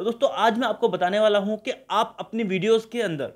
तो दोस्तों आज मैं आपको बताने वाला हूं कि आप अपनी वीडियोस के अंदर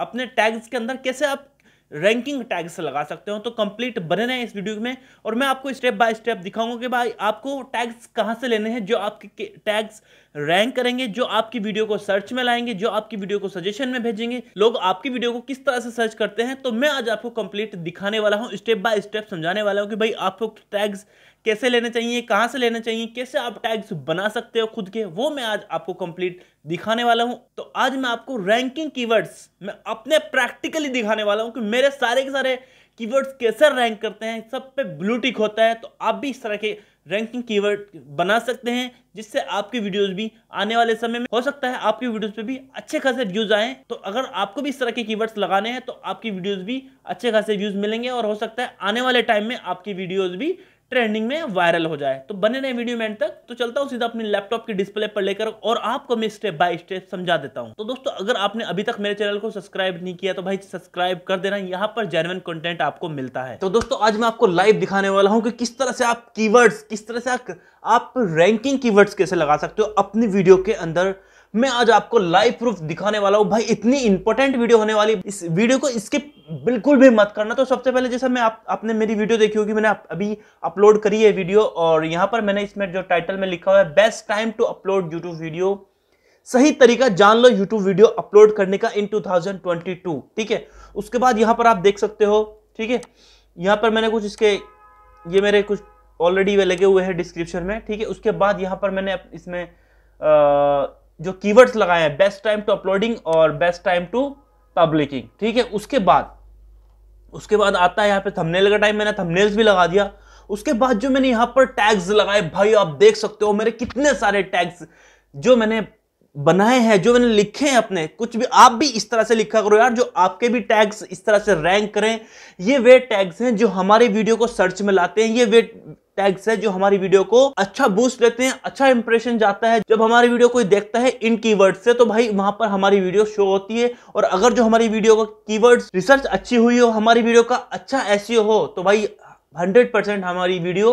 अपने टैग्स के अंदर कैसे आप रैंकिंग टैग्स लगा सकते हो तो कंप्लीट बने रहे इस वीडियो में और मैं आपको स्टेप बाय स्टेप दिखाऊंगा कि भाई आपको टैग्स कहां से लेने हैं जो आपके टैग्स रैंक करेंगे जो आपकी वीडियो को सर्च में लाएंगे जो आपकी वीडियो को सजेशन में भेजेंगे लोग आपकी वीडियो को किस तरह से सर्च करते हैं तो मैं आज आपको कंप्लीट दिखाने वाला हूँ स्टेप बाय स्टेप समझाने वाला हूँ कि भाई आपको टैग्स कैसे लेने चाहिए कहाँ से लेने चाहिए कैसे आप टैग्स बना सकते हो खुद के वो मैं आज आपको कंप्लीट दिखाने वाला हूँ तो आज मैं आपको रैंकिंग कीवर्ड्स मैं अपने प्रैक्टिकली दिखाने वाला हूँ कि मेरे सारे के सारे कीवर्ड्स कैसे रैंक करते हैं सब पे ब्लूटिक होता है तो आप भी इस तरह के रैंकिंग कीवर्ड बना सकते हैं जिससे आपकी वीडियोस भी आने वाले समय में हो सकता है आपकी वीडियोस पे भी अच्छे खासे व्यूज आए तो अगर आपको भी इस तरह के कीवर्ड्स लगाने हैं तो आपकी वीडियोस भी अच्छे खासे व्यूज मिलेंगे और हो सकता है आने वाले टाइम में आपकी वीडियोज भी ट्रेंडिंग में वायरल हो जाए तो बने रहे वीडियो में तक तो चलता हूँ सीधा अपने लैपटॉप की डिस्प्ले पर लेकर और आपको मैं स्टेप बाय स्टेप समझा देता हूँ तो दोस्तों अगर आपने अभी तक मेरे चैनल को सब्सक्राइब नहीं किया तो भाई सब्सक्राइब कर देना यहाँ पर जेनवन कंटेंट आपको मिलता है तो दोस्तों आज मैं आपको लाइव दिखाने वाला हूँ कि किस तरह से आप की किस तरह से आप, रैंकिंग की कैसे लगा सकते हो अपनी वीडियो के अंदर मैं आज आपको लाइव प्रूफ दिखाने वाला हूँ भाई इतनी इंपॉर्टेंट वीडियो होने वाली इस वीडियो को इसके बिल्कुल भी मत करना तो सबसे पहले जैसा मैं आप आपने मेरी वीडियो देखी होगी मैंने अभी अपलोड करी है वीडियो और यहाँ पर मैंने इसमें जो टाइटल में लिखा हुआ है best time to upload YouTube video सही तरीका जान लो यूट्यूब वीडियो अपलोड करने का इन टू ठीक है उसके बाद यहाँ पर आप देख सकते हो ठीक है यहाँ पर मैंने कुछ इसके ये मेरे कुछ ऑलरेडी वे लगे हुए हैं डिस्क्रिप्शन में ठीक है उसके बाद यहाँ पर मैंने इसमें आ, जो कीवर्ड्स लगाए हैं बेस्ट टाइम टू अपलोडिंग और बेस्ट टाइम टू पब्लिकिंग ठीक है उसके बाद उसके बाद आता है यहाँ पे थंबनेल का टाइम मैंने थंबनेल्स भी लगा दिया उसके बाद जो मैंने यहाँ पर टैग्स लगाए भाई आप देख सकते हो मेरे कितने सारे टैग्स जो मैंने बनाए हैं जो मैंने लिखे हैं अपने कुछ भी आप भी इस तरह से लिखा करो यार जो आपके भी टैग्स इस तरह से रैंक करें ये वे टैग्स हैं जो हमारे वीडियो को सर्च में लाते हैं ये वे टैग्स है जो हमारी वीडियो को अच्छा बूस्ट देते हैं अच्छा इंप्रेशन जाता है जब हमारी वीडियो कोई देखता है इन कीवर्ड से तो भाई वहां पर हमारी वीडियो शो होती है और अगर जो हमारी वीडियो का कीवर्ड रिसर्च अच्छी हुई हो हमारी वीडियो का अच्छा ऐसी हो तो भाई हंड्रेड परसेंट हमारी वीडियो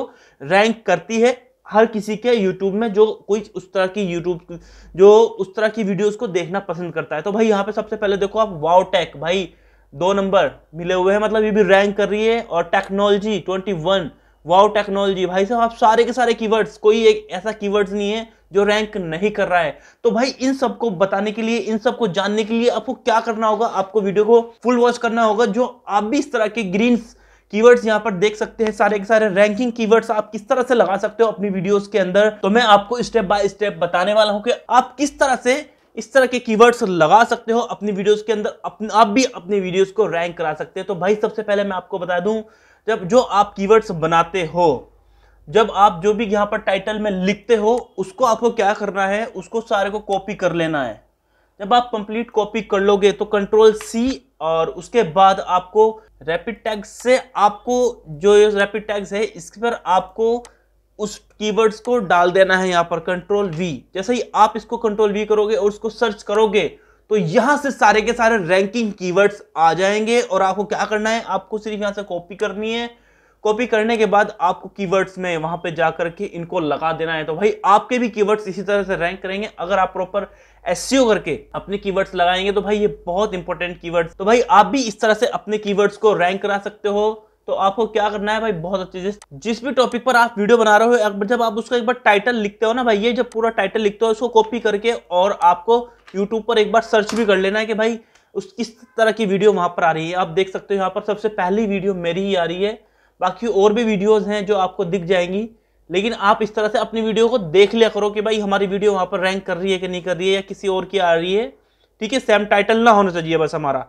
रैंक करती है हर किसी के यूट्यूब में जो कोई उस तरह की यूट्यूब जो उस तरह की वीडियोस को देखना पसंद करता है तो भाई यहाँ पे सबसे पहले देखो आप वाओ टेक भाई दो नंबर मिले हुए हैं मतलब ये भी रैंक कर रही है और technology twenty one wow technology भाई साहब आप सारे के सारे कीवर्ड्स कोई एक ऐसा कीवर्ड्स नहीं है जो रैंक नहीं कर रहा है तो भाई इन सबको बताने के लिए इन सबको जानने के लिए आपको क्या करना होगा आपको वीडियो को फुल वॉच करना होगा जो आप भी इस तरह के ग्रीन्स कीवर्ड्स यहाँ पर देख सकते हैं सारे के सारे रैंकिंग कीवर्ड्स आप किस तरह से लगा सकते हो अपनी वीडियोस के अंदर तो मैं आपको स्टेप बाय स्टेप बताने वाला हूँ कि आप किस तरह से इस तरह के कीवर्ड्स लगा सकते हो अपनी वीडियोस के अंदर अपने आप भी अपनी वीडियोस को रैंक करा सकते हो तो भाई सबसे पहले मैं आपको बता दूं जब जो आप कीवर्ड्स बनाते हो जब आप जो भी यहाँ पर टाइटल में लिखते हो उसको आपको क्या करना है उसको सारे को कॉपी कर लेना है जब आप कंप्लीट कॉपी कर लोगे तो कंट्रोल सी और उसके बाद आपको रैपिड टैग से आपको जो रैपिड टैग्स है इस पर आपको उस कीवर्ड्स को डाल देना है यहाँ पर कंट्रोल वी जैसे ही आप इसको कंट्रोल वी करोगे और उसको सर्च करोगे तो यहां से सारे के सारे रैंकिंग कीवर्ड्स आ जाएंगे और आपको क्या करना है आपको सिर्फ यहां से कॉपी करनी है कॉपी करने के बाद आपको कीवर्ड्स में वहां पे जाकर के इनको लगा देना है तो भाई आपके भी कीवर्ड्स इसी तरह से रैंक करेंगे अगर आप प्रॉपर एस e करके अपने कीवर्ड्स लगाएंगे तो भाई ये बहुत इंपॉर्टेंट कीवर्ड्स तो भाई आप भी इस तरह से अपने कीवर्ड्स को रैंक करा सकते हो तो आपको क्या करना है भाई बहुत अच्छे से जिस भी टॉपिक पर आप वीडियो बना रहे हो जब आप उसका एक बार टाइटल लिखते हो ना भाई ये जब पूरा टाइटल लिखते हो उसको कॉपी करके और आपको यूट्यूब पर एक बार सर्च भी कर लेना है कि भाई उस किस तरह की वीडियो वहाँ पर आ रही है आप देख सकते हो यहाँ पर सबसे पहली वीडियो मेरी ही आ रही है बाकी और भी वीडियोज़ हैं जो आपको दिख जाएंगी लेकिन आप इस तरह से अपनी वीडियो को देख लिया करो कि भाई हमारी वीडियो वहाँ पर रैंक कर रही है कि नहीं कर रही है या किसी और की आ रही है ठीक है सेम टाइटल ना होना चाहिए बस हमारा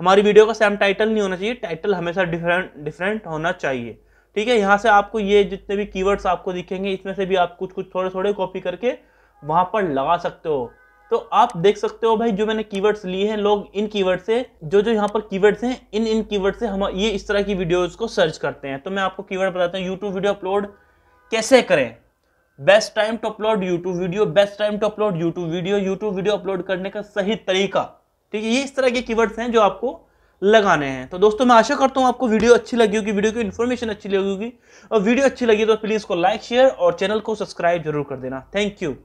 हमारी वीडियो का सेम टाइटल नहीं होना चाहिए टाइटल हमेशा डिफरेंट डिफरेंट होना चाहिए ठीक है यहाँ से आपको ये जितने भी कीवर्ड्स आपको दिखेंगे इसमें से भी आप कुछ कुछ थोड़े थोड़े कॉपी करके वहाँ पर लगा सकते हो तो आप देख सकते हो भाई जो मैंने कीवर्ड्स लिए हैं लोग इन कीवर्ड से जो जो यहाँ पर कीवर्ड्स हैं इन इन कीवर्ड से हम ये इस तरह की वीडियोस को सर्च करते हैं तो मैं आपको कीवर्ड बताता हूँ यूट्यूब वीडियो अपलोड कैसे करें best time to upload YouTube video best time to upload YouTube video YouTube video upload करने का सही तरीका ठीक है ये इस तरह के कीवर्ड्स हैं जो आपको लगाने हैं तो दोस्तों मैं आशा करता हूँ आपको वीडियो अच्छी लगी होगी वीडियो की इन्फॉर्मेशन अच्छी लगी होगी और वीडियो अच्छी लगी तो प्लीज़ को लाइक शेयर और चैनल को सब्सक्राइब जरूर कर देना थैंक यू